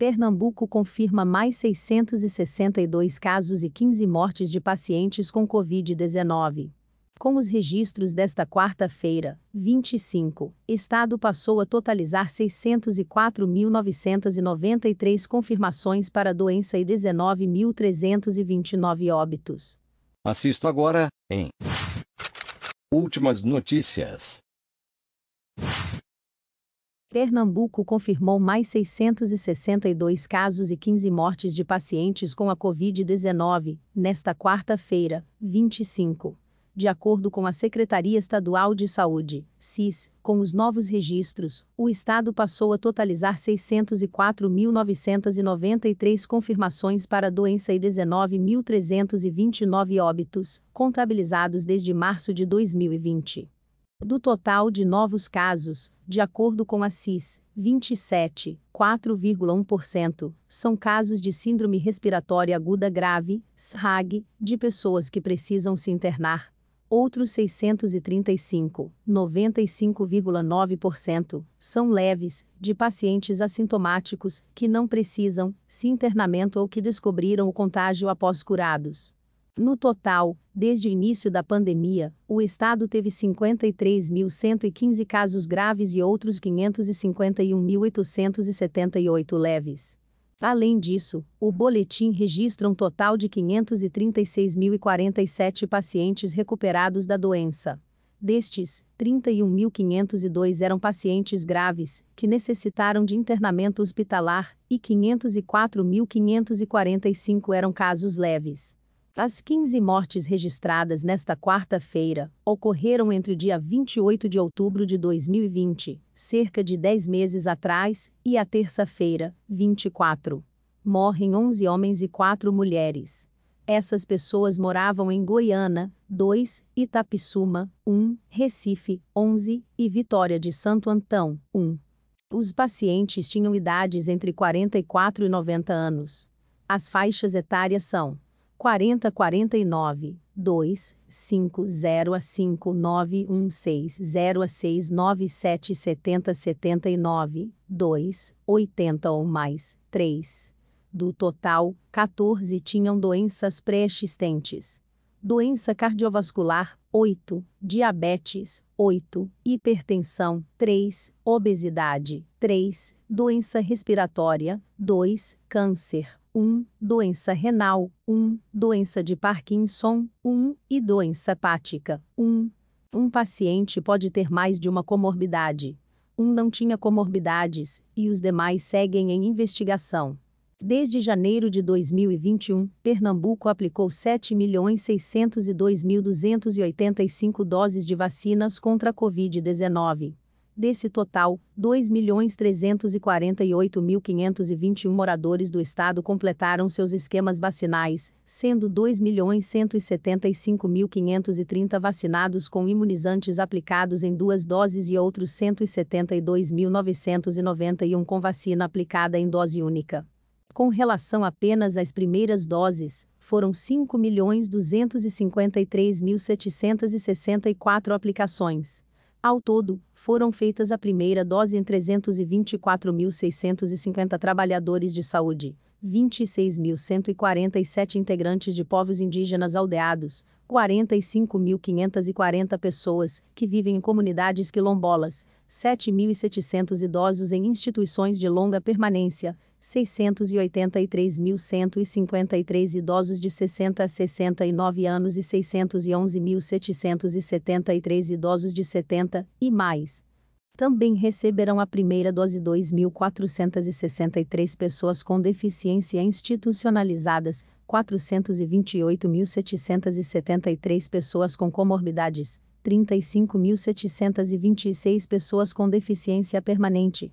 Pernambuco confirma mais 662 casos e 15 mortes de pacientes com Covid-19. Com os registros desta quarta-feira, 25, Estado passou a totalizar 604.993 confirmações para a doença e 19.329 óbitos. Assisto agora, em Últimas notícias. Pernambuco confirmou mais 662 casos e 15 mortes de pacientes com a Covid-19, nesta quarta-feira, 25. De acordo com a Secretaria Estadual de Saúde, SIS, com os novos registros, o estado passou a totalizar 604.993 confirmações para a doença e 19.329 óbitos, contabilizados desde março de 2020. Do total de novos casos, de acordo com a CIS, 27,4,1% são casos de síndrome respiratória aguda grave, SRAG, de pessoas que precisam se internar. Outros 635, 95,9%, são leves, de pacientes assintomáticos que não precisam se internamento ou que descobriram o contágio após curados. No total, desde o início da pandemia, o estado teve 53.115 casos graves e outros 551.878 leves. Além disso, o boletim registra um total de 536.047 pacientes recuperados da doença. Destes, 31.502 eram pacientes graves, que necessitaram de internamento hospitalar, e 504.545 eram casos leves. As 15 mortes registradas nesta quarta-feira ocorreram entre o dia 28 de outubro de 2020, cerca de 10 meses atrás, e a terça-feira, 24. Morrem 11 homens e 4 mulheres. Essas pessoas moravam em Goiânia, 2, Itapissuma, 1, Recife, 11 e Vitória de Santo Antão, 1. Os pacientes tinham idades entre 44 e 90 anos. As faixas etárias são 4049 0 a 5 9 1 6 0 a 6 9 7 70 79 2 80 ou mais 3 do total, 14 tinham doenças pré-existentes. Doença cardiovascular, 8. Diabetes, 8. Hipertensão, 3. Obesidade, 3. Doença respiratória, 2. Câncer, 1, doença renal, 1, doença de Parkinson, 1 e doença hepática, 1. Um paciente pode ter mais de uma comorbidade. Um não tinha comorbidades e os demais seguem em investigação. Desde janeiro de 2021, Pernambuco aplicou 7.602.285 doses de vacinas contra a Covid-19. Desse total, 2.348.521 moradores do estado completaram seus esquemas vacinais, sendo 2.175.530 vacinados com imunizantes aplicados em duas doses e outros 172.991 com vacina aplicada em dose única. Com relação apenas às primeiras doses, foram 5.253.764 aplicações. Ao todo, foram feitas a primeira dose em 324.650 trabalhadores de saúde, 26.147 integrantes de povos indígenas aldeados, 45.540 pessoas que vivem em comunidades quilombolas, 7.700 idosos em instituições de longa permanência, 683.153 idosos de 60 a 69 anos e 611.773 idosos de 70 e mais. Também receberão a primeira dose 2.463 pessoas com deficiência institucionalizadas, 428.773 pessoas com comorbidades, 35.726 pessoas com deficiência permanente,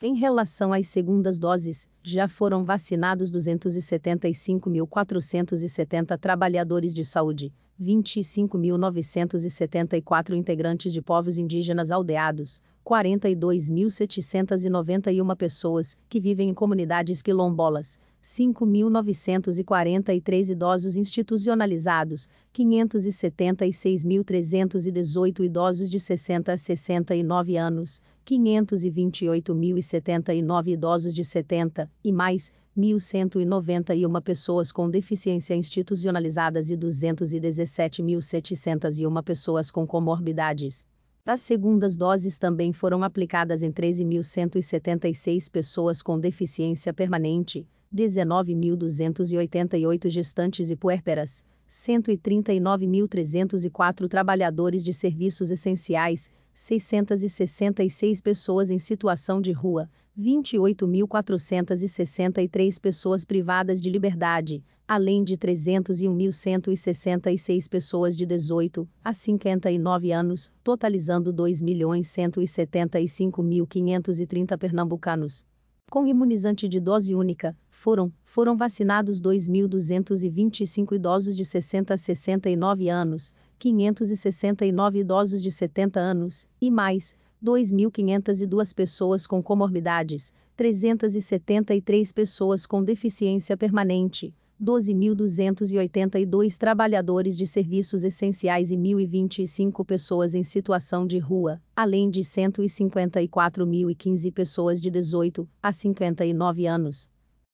Em relação às segundas doses, já foram vacinados 275.470 trabalhadores de saúde, 25.974 integrantes de povos indígenas aldeados, 42.791 pessoas que vivem em comunidades quilombolas, 5.943 idosos institucionalizados, 576.318 idosos de 60 a 69 anos, 528.079 idosos de 70 e mais, 1.191 pessoas com deficiência institucionalizadas e 217.701 pessoas com comorbidades. As segundas doses também foram aplicadas em 13.176 pessoas com deficiência permanente, 19.288 gestantes e puérperas, 139.304 trabalhadores de serviços essenciais, 666 pessoas em situação de rua, 28.463 pessoas privadas de liberdade, além de 301.166 pessoas de 18 a 59 anos, totalizando 2.175.530 pernambucanos. Com imunizante de dose única, foram, foram vacinados 2.225 idosos de 60 a 69 anos, 569 idosos de 70 anos e mais, 2.502 pessoas com comorbidades, 373 pessoas com deficiência permanente, 12.282 trabalhadores de serviços essenciais e 1.025 pessoas em situação de rua, além de 154.015 pessoas de 18 a 59 anos.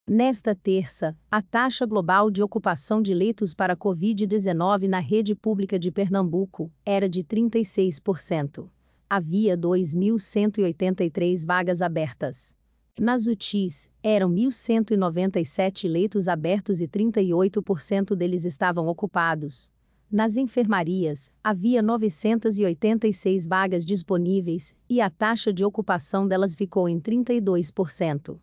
Nesta terça, a taxa global de ocupação de leitos para Covid-19 na rede pública de Pernambuco era de 36%. Havia 2.183 vagas abertas. Nas UTIs, eram 1.197 leitos abertos e 38% deles estavam ocupados. Nas enfermarias, havia 986 vagas disponíveis e a taxa de ocupação delas ficou em 32%.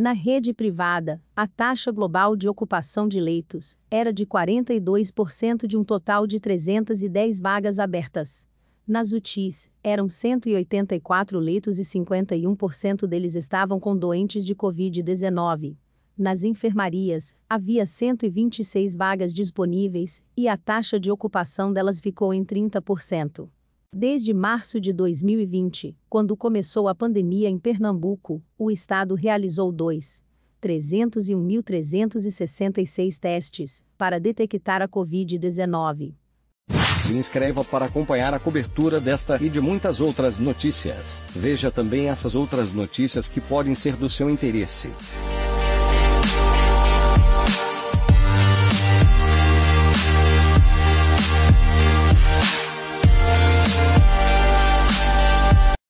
Na rede privada, a taxa global de ocupação de leitos era de 42% de um total de 310 vagas abertas. Nas UTIs, eram 184 leitos e 51% deles estavam com doentes de Covid-19. Nas enfermarias, havia 126 vagas disponíveis e a taxa de ocupação delas ficou em 30%. Desde março de 2020, quando começou a pandemia em Pernambuco, o estado realizou 2.301.366 testes para detectar a Covid-19. Se inscreva para acompanhar a cobertura desta e de muitas outras notícias. Veja também essas outras notícias que podem ser do seu interesse.